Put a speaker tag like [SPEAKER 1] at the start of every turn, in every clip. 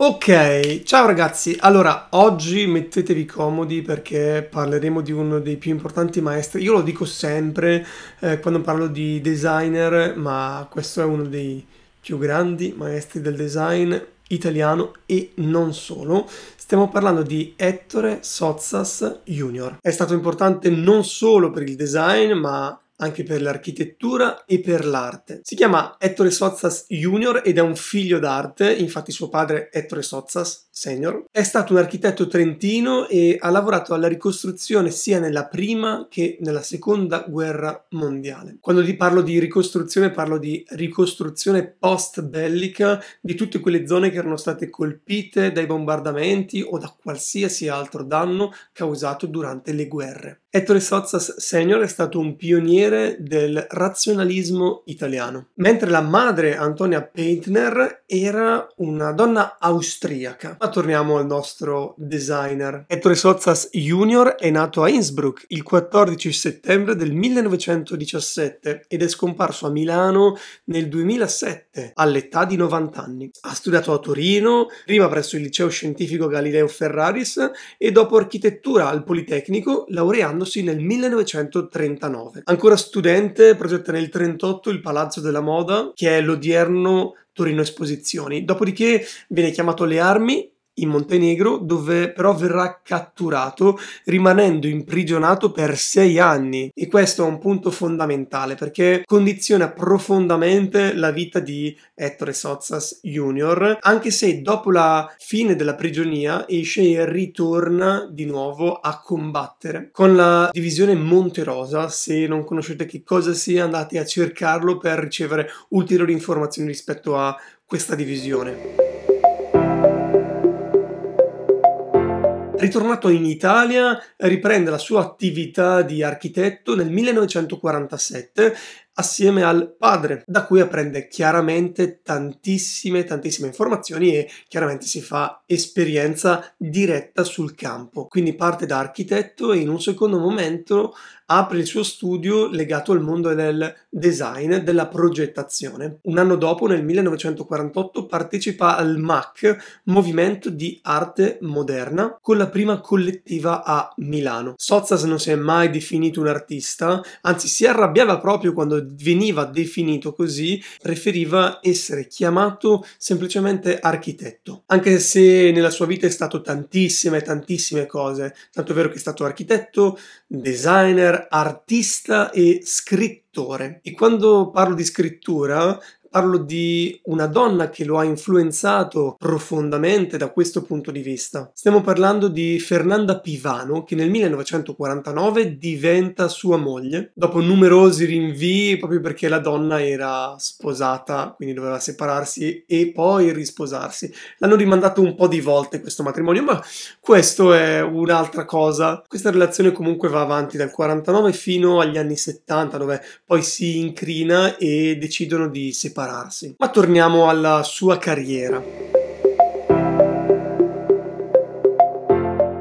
[SPEAKER 1] Ok, ciao ragazzi, allora oggi mettetevi comodi perché parleremo di uno dei più importanti maestri, io lo dico sempre eh, quando parlo di designer, ma questo è uno dei più grandi maestri del design italiano e non solo, Stiamo parlando di Ettore Sozzas Junior. È stato importante non solo per il design, ma anche per l'architettura e per l'arte. Si chiama Ettore Sozzas Jr. ed è un figlio d'arte, infatti suo padre Ettore Sozzas senior. È stato un architetto trentino e ha lavorato alla ricostruzione sia nella prima che nella seconda guerra mondiale. Quando ti parlo di ricostruzione parlo di ricostruzione post bellica di tutte quelle zone che erano state colpite dai bombardamenti o da qualsiasi altro danno causato durante le guerre. Ettore Sozzas Senior è stato un pioniere del razionalismo italiano, mentre la madre Antonia Peitner era una donna austriaca, ma torniamo al nostro designer. Ettore Sozzas Junior è nato a Innsbruck il 14 settembre del 1917 ed è scomparso a Milano nel 2007 all'età di 90 anni. Ha studiato a Torino, prima presso il liceo scientifico Galileo Ferraris e dopo architettura al Politecnico, laureandosi nel 1939. Ancora studente, progetta nel 1938 il Palazzo della Moda, che è l'odierno Torino Esposizioni. Dopodiché viene chiamato alle armi in Montenegro dove però verrà catturato rimanendo imprigionato per sei anni e questo è un punto fondamentale perché condiziona profondamente la vita di Ettore Sozzas Jr. anche se dopo la fine della prigionia esce e ritorna di nuovo a combattere con la divisione Monterosa se non conoscete che cosa sia andate a cercarlo per ricevere ulteriori informazioni rispetto a questa divisione. Ritornato in Italia, riprende la sua attività di architetto nel 1947 assieme al padre, da cui apprende chiaramente tantissime, tantissime informazioni e chiaramente si fa esperienza diretta sul campo. Quindi parte da architetto e in un secondo momento apre il suo studio legato al mondo del design, della progettazione. Un anno dopo, nel 1948, partecipa al MAC, Movimento di Arte Moderna, con la prima collettiva a Milano. Sozzas non si è mai definito un artista, anzi si arrabbiava proprio quando veniva definito così, preferiva essere chiamato semplicemente architetto, anche se nella sua vita è stato tantissime, tantissime cose, tanto è vero che è stato architetto, designer, artista e scrittore. E quando parlo di scrittura Parlo di una donna che lo ha influenzato profondamente da questo punto di vista. Stiamo parlando di Fernanda Pivano, che nel 1949 diventa sua moglie, dopo numerosi rinvii proprio perché la donna era sposata, quindi doveva separarsi e poi risposarsi. L'hanno rimandato un po' di volte questo matrimonio, ma questo è un'altra cosa. Questa relazione comunque va avanti dal 49 fino agli anni 70, dove poi si incrina e decidono di separarsi spararsi. Ma torniamo alla sua carriera.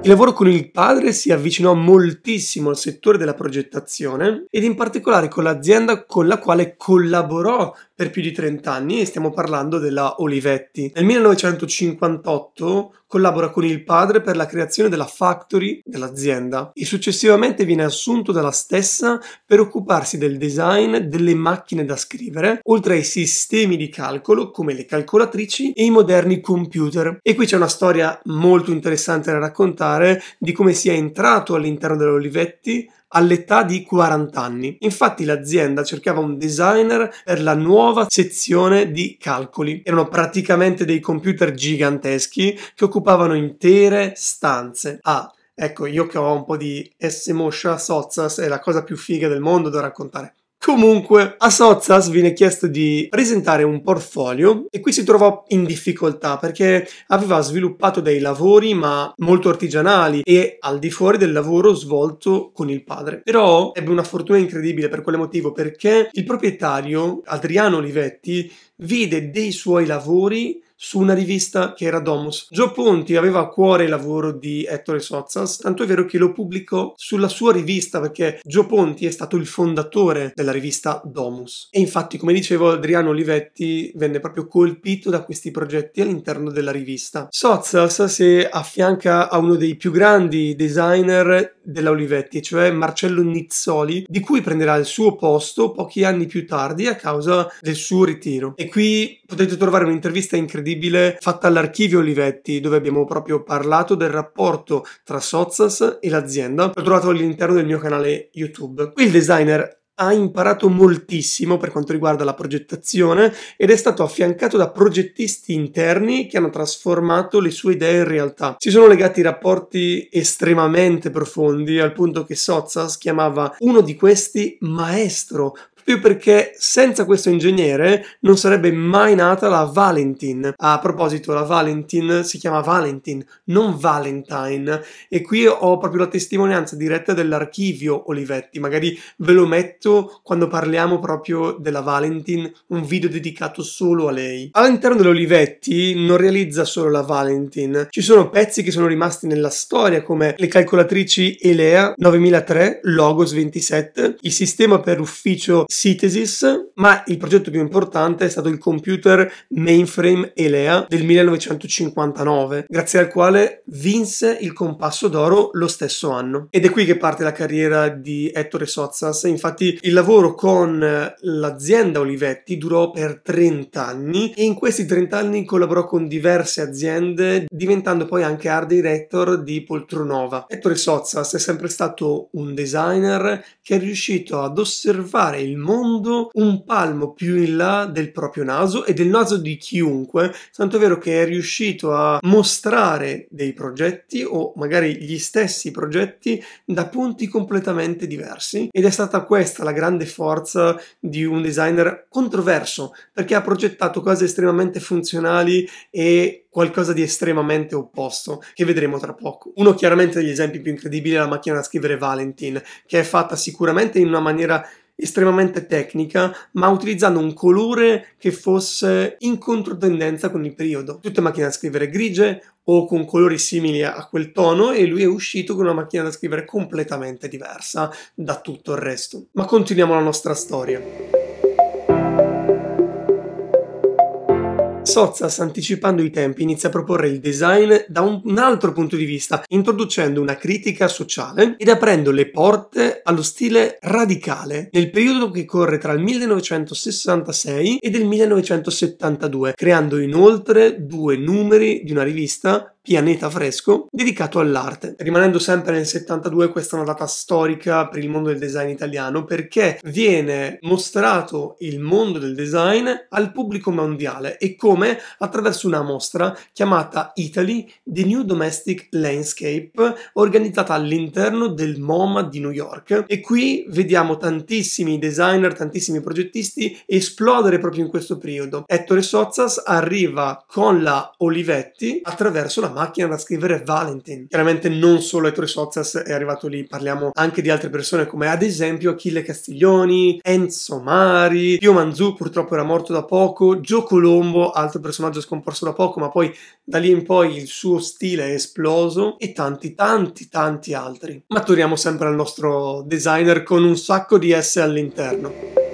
[SPEAKER 1] Il lavoro con il padre si avvicinò moltissimo al settore della progettazione ed in particolare con l'azienda con la quale collaborò per più di 30 anni e stiamo parlando della Olivetti. Nel 1958 collabora con il padre per la creazione della factory dell'azienda e successivamente viene assunto dalla stessa per occuparsi del design delle macchine da scrivere, oltre ai sistemi di calcolo come le calcolatrici e i moderni computer. E qui c'è una storia molto interessante da raccontare di come sia entrato all'interno dell'Olivetti all'età di 40 anni. Infatti l'azienda cercava un designer per la nuova sezione di calcoli. Erano praticamente dei computer giganteschi che occupavano intere stanze. Ah, ecco, io che ho un po' di S-moscia sozza, è la cosa più figa del mondo da raccontare. Comunque, a Sozzas viene chiesto di presentare un portfolio e qui si trovò in difficoltà perché aveva sviluppato dei lavori ma molto artigianali e al di fuori del lavoro svolto con il padre. Però ebbe una fortuna incredibile per quale motivo? Perché il proprietario, Adriano Olivetti, vide dei suoi lavori su una rivista che era Domus. Gio Ponti aveva a cuore il lavoro di Ettore Sozzas, tanto è vero che lo pubblicò sulla sua rivista perché Gio Ponti è stato il fondatore della rivista Domus. E infatti, come dicevo, Adriano Olivetti venne proprio colpito da questi progetti all'interno della rivista. Sozzas si affianca a uno dei più grandi designer della Olivetti, cioè Marcello Nizzoli, di cui prenderà il suo posto pochi anni più tardi a causa del suo ritiro. E qui potete trovare un'intervista incredibile fatta all'archivio Olivetti, dove abbiamo proprio parlato del rapporto tra Sozzas e l'azienda. L'ho trovato all'interno del mio canale YouTube. Qui il designer ha imparato moltissimo per quanto riguarda la progettazione ed è stato affiancato da progettisti interni che hanno trasformato le sue idee in realtà. Si sono legati rapporti estremamente profondi al punto che Sozzas chiamava uno di questi maestro più perché senza questo ingegnere non sarebbe mai nata la Valentin. A proposito, la Valentin si chiama Valentin, non Valentine, e qui ho proprio la testimonianza diretta dell'archivio Olivetti, magari ve lo metto quando parliamo proprio della Valentin, un video dedicato solo a lei. All'interno dell'Olivetti non realizza solo la Valentin, ci sono pezzi che sono rimasti nella storia come le calcolatrici Elea 9003, Logos 27, il sistema per ufficio Citesis, ma il progetto più importante è stato il computer mainframe Elea del 1959, grazie al quale vinse il compasso d'oro lo stesso anno. Ed è qui che parte la carriera di Ettore Sozzas, infatti il lavoro con l'azienda Olivetti durò per 30 anni e in questi 30 anni collaborò con diverse aziende, diventando poi anche art director di Poltronova. Ettore Sozzas è sempre stato un designer che è riuscito ad osservare il mondo un palmo più in là del proprio naso e del naso di chiunque, tanto vero che è riuscito a mostrare dei progetti o magari gli stessi progetti da punti completamente diversi ed è stata questa la grande forza di un designer controverso perché ha progettato cose estremamente funzionali e qualcosa di estremamente opposto che vedremo tra poco. Uno chiaramente degli esempi più incredibili è la macchina da scrivere Valentin che è fatta sicuramente in una maniera estremamente tecnica, ma utilizzando un colore che fosse in controtendenza con il periodo. Tutte macchine da scrivere grigie o con colori simili a quel tono e lui è uscito con una macchina da scrivere completamente diversa da tutto il resto. Ma continuiamo la nostra storia. Sozzas, anticipando i tempi, inizia a proporre il design da un altro punto di vista, introducendo una critica sociale ed aprendo le porte allo stile radicale nel periodo che corre tra il 1966 ed il 1972, creando inoltre due numeri di una rivista Pianeta Fresco, dedicato all'arte. Rimanendo sempre nel 72, questa è una data storica per il mondo del design italiano perché viene mostrato il mondo del design al pubblico mondiale e come attraverso una mostra chiamata Italy The New Domestic Landscape, organizzata all'interno del MoMA di New York. E qui vediamo tantissimi designer, tantissimi progettisti esplodere proprio in questo periodo. Ettore Sozzas arriva con la Olivetti attraverso la macchina da scrivere Valentin. Chiaramente non solo Ettore Sozzas è arrivato lì, parliamo anche di altre persone come ad esempio Achille Castiglioni, Enzo Mari, Pio Manzù purtroppo era morto da poco, Gio Colombo, altro personaggio scomparso da poco, ma poi da lì in poi il suo stile è esploso e tanti tanti tanti altri. Ma torniamo sempre al nostro designer con un sacco di S all'interno.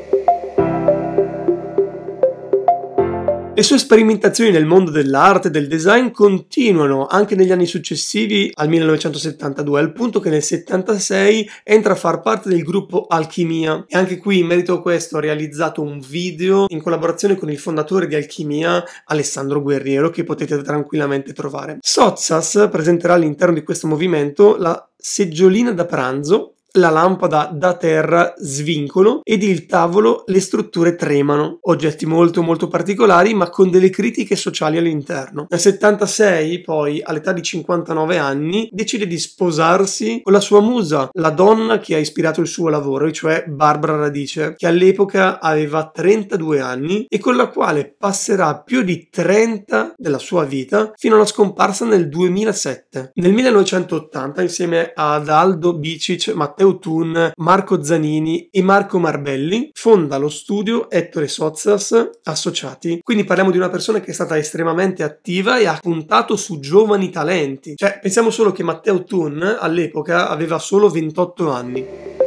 [SPEAKER 1] Le sue sperimentazioni nel mondo dell'arte e del design continuano anche negli anni successivi al 1972, al punto che nel 76 entra a far parte del gruppo Alchimia e anche qui in merito a questo ha realizzato un video in collaborazione con il fondatore di Alchimia Alessandro Guerriero che potete tranquillamente trovare. Sozzas presenterà all'interno di questo movimento la seggiolina da pranzo la lampada da terra svincolo ed il tavolo le strutture tremano. Oggetti molto molto particolari ma con delle critiche sociali all'interno. Nel 76 poi all'età di 59 anni decide di sposarsi con la sua musa, la donna che ha ispirato il suo lavoro, cioè Barbara Radice, che all'epoca aveva 32 anni e con la quale passerà più di 30 della sua vita fino alla scomparsa nel 2007. Nel 1980 insieme ad Aldo Bicic, Matteo Eutun, Marco Zanini e Marco Marbelli, fonda lo studio Ettore Sozzas Associati. Quindi parliamo di una persona che è stata estremamente attiva e ha puntato su giovani talenti. Cioè, pensiamo solo che Matteo Tun all'epoca aveva solo 28 anni.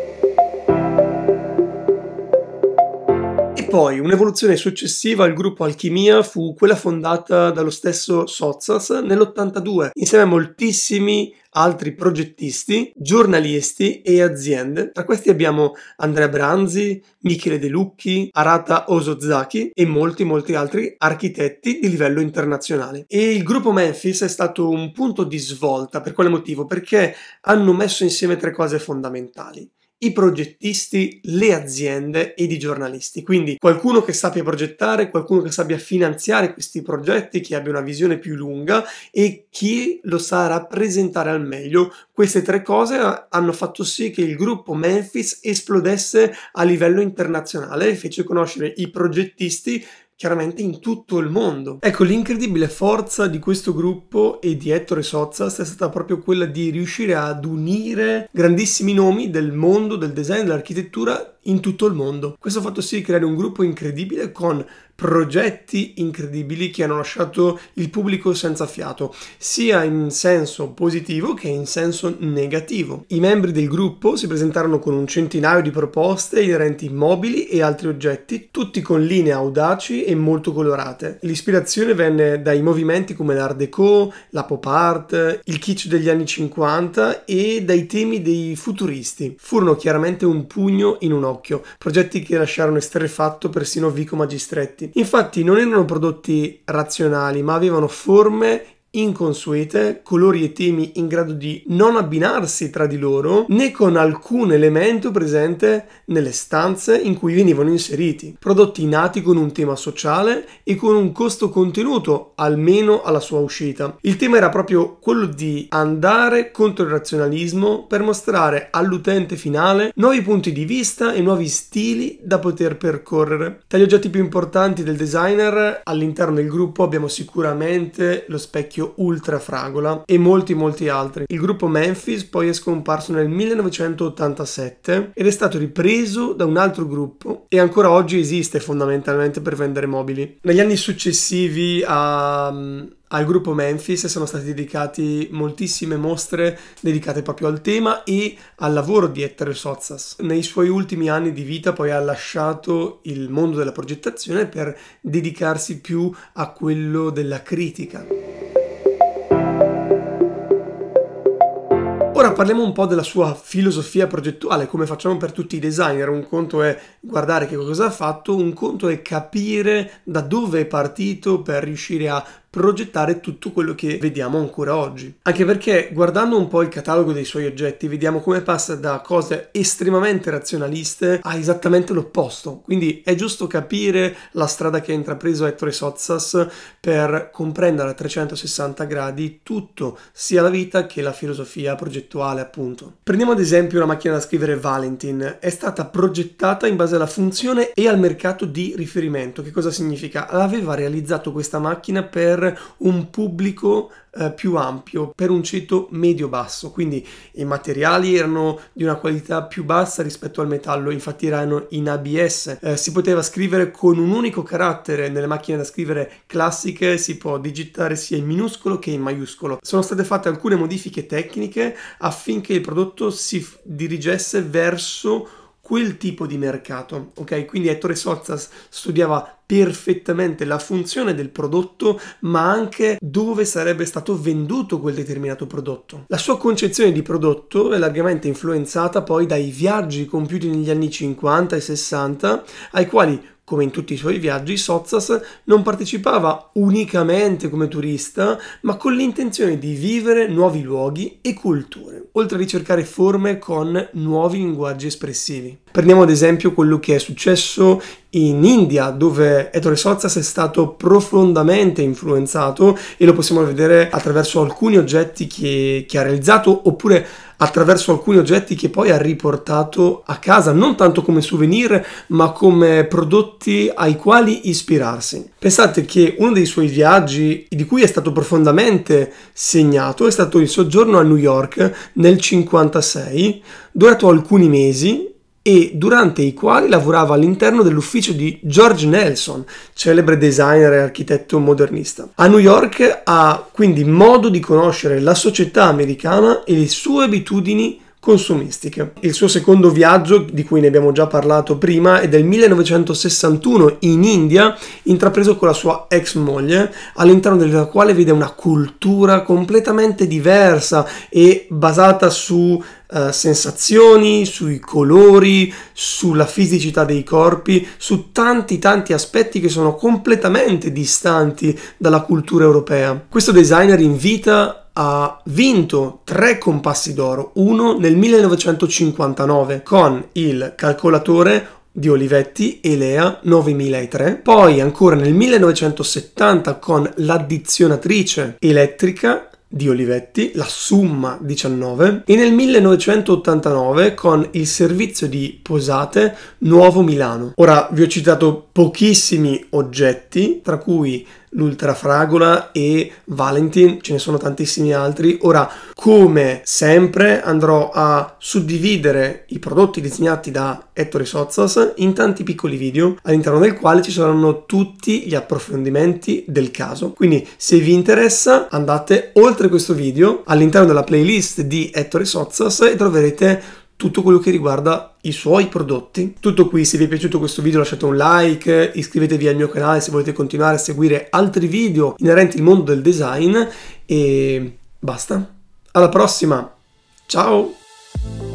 [SPEAKER 1] poi un'evoluzione successiva al gruppo Alchimia fu quella fondata dallo stesso Sozzas nell'82 insieme a moltissimi altri progettisti, giornalisti e aziende. Tra questi abbiamo Andrea Branzi, Michele De Lucchi, Arata Osozaki e molti molti altri architetti di livello internazionale. E il gruppo Memphis è stato un punto di svolta, per quale motivo? Perché hanno messo insieme tre cose fondamentali i progettisti, le aziende ed i giornalisti. Quindi qualcuno che sappia progettare, qualcuno che sappia finanziare questi progetti, che abbia una visione più lunga e chi lo sa rappresentare al meglio. Queste tre cose eh, hanno fatto sì che il gruppo Memphis esplodesse a livello internazionale e fece conoscere i progettisti chiaramente in tutto il mondo. Ecco, l'incredibile forza di questo gruppo e di Ettore Sozzas è stata proprio quella di riuscire ad unire grandissimi nomi del mondo del design e dell'architettura in tutto il mondo. Questo ha fatto sì di creare un gruppo incredibile con progetti incredibili che hanno lasciato il pubblico senza fiato, sia in senso positivo che in senso negativo. I membri del gruppo si presentarono con un centinaio di proposte inerenti mobili e altri oggetti, tutti con linee audaci e molto colorate. L'ispirazione venne dai movimenti come l'Art déco, la pop art, il kitsch degli anni 50 e dai temi dei futuristi. Furono chiaramente un pugno in un occhio occhio, progetti che lasciarono esterrefatto persino Vico Magistretti. Infatti non erano prodotti razionali, ma avevano forme inconsuete, colori e temi in grado di non abbinarsi tra di loro, né con alcun elemento presente nelle stanze in cui venivano inseriti. Prodotti nati con un tema sociale e con un costo contenuto, almeno alla sua uscita. Il tema era proprio quello di andare contro il razionalismo per mostrare all'utente finale nuovi punti di vista e nuovi stili da poter percorrere. Tra gli oggetti più importanti del designer all'interno del gruppo abbiamo sicuramente lo specchio esempio Ultra Fragola e molti molti altri. Il gruppo Memphis poi è scomparso nel 1987 ed è stato ripreso da un altro gruppo e ancora oggi esiste fondamentalmente per vendere mobili. Negli anni successivi a, al gruppo Memphis sono stati dedicati moltissime mostre dedicate proprio al tema e al lavoro di Ettore Sozzas. Nei suoi ultimi anni di vita poi ha lasciato il mondo della progettazione per dedicarsi più a quello della critica. Ora parliamo un po' della sua filosofia progettuale, come facciamo per tutti i designer. Un conto è guardare che cosa ha fatto, un conto è capire da dove è partito per riuscire a progettare tutto quello che vediamo ancora oggi. Anche perché guardando un po' il catalogo dei suoi oggetti vediamo come passa da cose estremamente razionaliste a esattamente l'opposto. Quindi è giusto capire la strada che ha intrapreso Ettore Sozzas per comprendere a 360 gradi tutto, sia la vita che la filosofia progettuale appunto. Prendiamo ad esempio una macchina da scrivere Valentin. È stata progettata in base alla funzione e al mercato di riferimento. Che cosa significa? Aveva realizzato questa macchina per un pubblico eh, più ampio, per un ceto medio-basso, quindi i materiali erano di una qualità più bassa rispetto al metallo, infatti erano in ABS, eh, si poteva scrivere con un unico carattere nelle macchine da scrivere classiche, si può digitare sia in minuscolo che in maiuscolo. Sono state fatte alcune modifiche tecniche affinché il prodotto si dirigesse verso quel tipo di mercato, ok? Quindi Ettore Sozzas studiava perfettamente la funzione del prodotto, ma anche dove sarebbe stato venduto quel determinato prodotto. La sua concezione di prodotto è largamente influenzata poi dai viaggi compiuti negli anni 50 e 60, ai quali come in tutti i suoi viaggi, Sozzas non partecipava unicamente come turista, ma con l'intenzione di vivere nuovi luoghi e culture oltre a ricercare forme con nuovi linguaggi espressivi. Prendiamo ad esempio quello che è successo in India, dove Ettore Sozzas è stato profondamente influenzato e lo possiamo vedere attraverso alcuni oggetti che, che ha realizzato oppure attraverso alcuni oggetti che poi ha riportato a casa, non tanto come souvenir, ma come prodotti ai quali ispirarsi. Pensate che uno dei suoi viaggi, di cui è stato profondamente segnato, è stato il soggiorno a New York nel 1956, durato alcuni mesi e durante i quali lavorava all'interno dell'ufficio di George Nelson, celebre designer e architetto modernista. A New York ha quindi modo di conoscere la società americana e le sue abitudini consumistiche. Il suo secondo viaggio, di cui ne abbiamo già parlato prima, è del 1961 in India, intrapreso con la sua ex moglie, all'interno della quale vede una cultura completamente diversa e basata su Uh, sensazioni, sui colori, sulla fisicità dei corpi, su tanti tanti aspetti che sono completamente distanti dalla cultura europea. Questo designer invita ha vinto tre compassi d'oro, uno nel 1959 con il calcolatore di Olivetti, Elea 9003, poi ancora nel 1970 con l'addizionatrice elettrica di Olivetti, la Summa 19, e nel 1989 con il servizio di Posate Nuovo Milano. Ora vi ho citato pochissimi oggetti, tra cui l'Ultrafragola e Valentin, ce ne sono tantissimi altri. Ora, come sempre, andrò a suddividere i prodotti disegnati da Ettore Sozzas in tanti piccoli video, all'interno del quale ci saranno tutti gli approfondimenti del caso. Quindi, se vi interessa, andate oltre questo video all'interno della playlist di Ettore Sozzas e troverete tutto quello che riguarda i suoi prodotti. Tutto qui, se vi è piaciuto questo video lasciate un like, iscrivetevi al mio canale se volete continuare a seguire altri video inerenti al mondo del design e basta. Alla prossima, ciao!